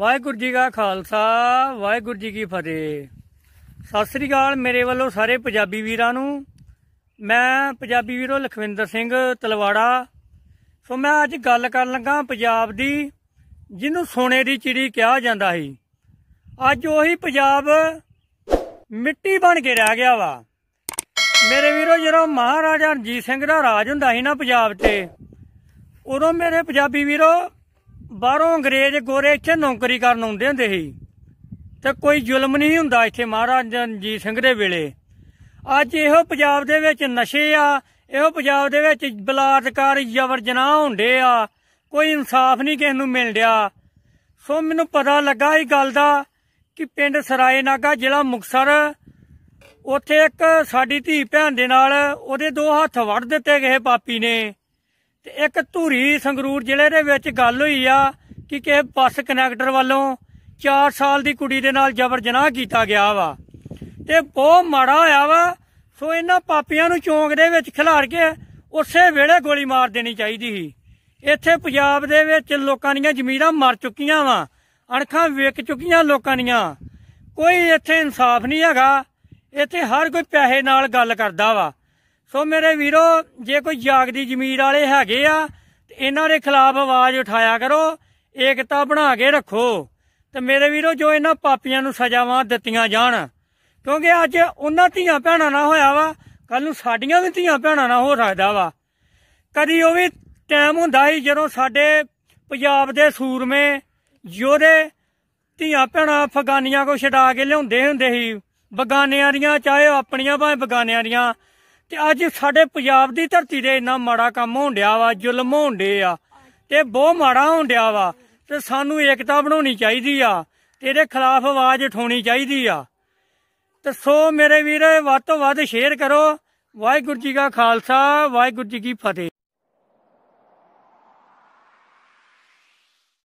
ਵਾਹਿਗੁਰੂ ਜੀ ਕਾ ਖਾਲਸਾ ਵਾਹਿਗੁਰੂ ਜੀ ਕੀ ਫਤਿਹ ਸਤਿ ਸ੍ਰੀ ਅਕਾਲ ਮੇਰੇ ਵੱਲੋਂ ਸਾਰੇ ਪੰਜਾਬੀ ਵੀਰਾਂ ਨੂੰ ਮੈਂ ਪੰਜਾਬੀ ਵੀਰੋ ਲਖਵਿੰਦਰ ਸਿੰਘ ਤਲਵਾੜਾ ਸੋ ਮੈਂ ਅੱਜ ਗੱਲ ਕਰਨ ਲੱਗਾ ਪੰਜਾਬ ਦੀ ਜਿਹਨੂੰ ਸੋਨੇ ਦੀ ਚਿੜੀ ਕਿਹਾ ਜਾਂਦਾ ਸੀ ਅੱਜ ਉਹੀ ਪੰਜਾਬ ਮਿੱਟੀ ਬਣ ਕੇ ਰਹਿ ਗਿਆ ਵਾ ਮੇਰੇ ਵੀਰੋ ਜਦੋਂ ਮਹਾਰਾਜਾ ਰਣਜੀਤ ਸਿੰਘ ਦਾ ਰਾਜ ਹੁੰਦਾ ਸੀ ਨਾ ਪੰਜਾਬ ਤੇ ਉਦੋਂ ਮੇਰੇ ਪੰਜਾਬੀ ਵੀਰੋ ਬਾਹਰੋਂ ਅੰਗਰੇਜ਼ ਗੋਰੇ ਇੱਥੇ ਨੌਕਰੀ ਕਰਨ ਆਉਂਦੇ ਹੁੰਦੇ ਸੀ ਤੇ ਕੋਈ ਜ਼ੁਲਮ ਨਹੀਂ ਹੁੰਦਾ ਇੱਥੇ ਮਹਾਰਾਜਾ ਰਣਜੀਤ ਸਿੰਘ ਦੇ ਵੇਲੇ ਅੱਜ ਇਹੋ ਪੰਜਾਬ ਦੇ ਵਿੱਚ ਨਸ਼ੇ ਆ ਇਹੋ ਪੰਜਾਬ ਦੇ ਵਿੱਚ ਬਲਾਤਕਾਰ ਜ਼ਬਰ ਜਨਾਹ ਹੁੰਦੇ ਆ ਕੋਈ ਇਨਸਾਫ ਨਹੀਂ ਕਿਸ ਨੂੰ ਮਿਲ ਰਿਹਾ ਸੋ ਮੈਨੂੰ ਪਤਾ ਲੱਗਾ ਇਹ ਗੱਲ ਦਾ ਕਿ ਪਿੰਡ ਸਰਾਏ ਨਾਗਾ ਜ਼ਿਲ੍ਹਾ ਮੁਕਸਰ ਉੱਥੇ ਇੱਕ ਸਾਡੀ ਧੀ ਭੈਣ ਦੇ ਨਾਲ ਉਹਦੇ ਦੋ ਹੱਥ ਵੱਢ ਦਿੱਤੇ ਗਏ ਪਾਪੀ ਨੇ ਤੇ ਇੱਕ ਧੂਰੀ ਸੰਗਰੂਰ ਜ਼ਿਲ੍ਹੇ ਦੇ ਵਿੱਚ ਗੱਲ ਹੋਈ ਆ ਕਿ ਕਿ ਬੱਸ ਕਨੈਕਟਰ ਵੱਲੋਂ 4 ਸਾਲ ਦੀ ਕੁੜੀ ਦੇ ਨਾਲ ਜ਼ਬਰ ਜਨਾਹ ਕੀਤਾ ਗਿਆ ਵਾ ਤੇ ਬਹੁਤ ਮਾੜਾ ਹੋਇਆ ਵਾ ਸੋ ਇਹਨਾਂ ਪਾਪੀਆਂ ਨੂੰ ਚੌਂਕ ਦੇ ਵਿੱਚ ਖਿਲਾਰ ਕੇ ਉਸੇ ਵੇਲੇ ਗੋਲੀ ਮਾਰ ਦੇਣੀ ਚਾਹੀਦੀ ਸੀ ਇੱਥੇ ਪੰਜਾਬ ਦੇ ਵਿੱਚ ਲੋਕਾਂ ਦੀਆਂ ਜ਼ਮੀਰਾਂ ਮਰ ਚੁੱਕੀਆਂ ਵਾ ਅਣਖਾਂ ਵਿਕ ਚੁੱਕੀਆਂ ਲੋਕਾਂ ਦੀਆਂ ਕੋਈ ਇੱਥੇ ਇਨਸਾਫ ਨਹੀਂ ਹੈਗਾ ਇੱਥੇ ਹਰ ਕੋਈ ਪੈਸੇ ਨਾਲ ਗੱਲ ਕਰਦਾ ਵਾ ਸੋ ਮੇਰੇ ਵੀਰੋ ਜੇ ਕੋਈ ਜਾਗਦੀ ਜ਼ਮੀਰ ਵਾਲੇ ਹੈਗੇ ਆ ਤੇ ਇਹਨਾਂ ਦੇ ਖਿਲਾਫ ਆਵਾਜ਼ ਉਠਾਇਆ ਕਰੋ ਏਕਤਾ ਬਣਾ ਕੇ ਰੱਖੋ ਤੇ ਮੇਰੇ ਵੀਰੋ ਜੋ ਇਹਨਾਂ ਪਾਪੀਆਂ ਨੂੰ ਸਜ਼ਾਵਾਂ ਦਿੱਤੀਆਂ ਜਾਣ ਕਿਉਂਕਿ ਅੱਜ ਉਹਨਾਂ ਧੀਆਂ ਭੈਣਾਂ ਨਾਲ ਹੋਇਆ ਵਾ ਕੱਲ ਨੂੰ ਸਾਡੀਆਂ ਵੀ ਧੀਆਂ ਭੈਣਾਂ ਨਾਲ ਹੋ ਸਕਦਾ ਵਾ ਕਦੀ ਉਹ ਵੀ ਟਾਈਮ ਹੁੰਦਾ ਸੀ ਜਦੋਂ ਸਾਡੇ ਪੰਜਾਬ ਦੇ ਸੂਰਮੇ ਯੋਧੇ ਧੀਆਂ ਭੈਣਾਂ ਅਫਗਾਨੀਆਂ ਕੋ ਛਡਾ ਕੇ ਲਿਆਉਂਦੇ ਹੁੰਦੇ ਸੀ ਬਗਾਨਿਆਂ ਦੀਆਂ ਚਾਹੇ ਆਪਣੀਆਂ ਭਾਵੇਂ ਬਗਾਨਿਆਂ ਦੀਆਂ ਤੇ ਅੱਜ ਸਾਡੇ ਪੰਜਾਬ ਦੀ ਧਰਤੀ ਦੇ ਇੰਨਾ ਮਾੜਾ ਕੰਮ ਹੋਣ ਡਿਆ ਵਾ ਜ਼ੁਲਮ ਹੋਣ ਡੇ ਆ ਤੇ ਬਹੁਤ ਮਾੜਾ ਹੋਣ ਡਿਆ ਵਾ ਤੇ ਸਾਨੂੰ ਏਕਤਾ ਬਣਾਉਣੀ ਚਾਹੀਦੀ ਆ ਇਹਦੇ ਖਿਲਾਫ ਆਵਾਜ਼ ਉਠਾਉਣੀ ਚਾਹੀਦੀ ਆ ਤੇ ਸੋ ਮੇਰੇ ਵੀਰੇ ਵੱਧ ਤੋਂ ਵੱਧ ਸ਼ੇਅਰ ਕਰੋ ਵਾਹਿਗੁਰੂ ਜੀ ਕਾ ਖਾਲਸਾ ਵਾਹਿਗੁਰੂ ਜੀ ਕੀ ਫਤਿਹ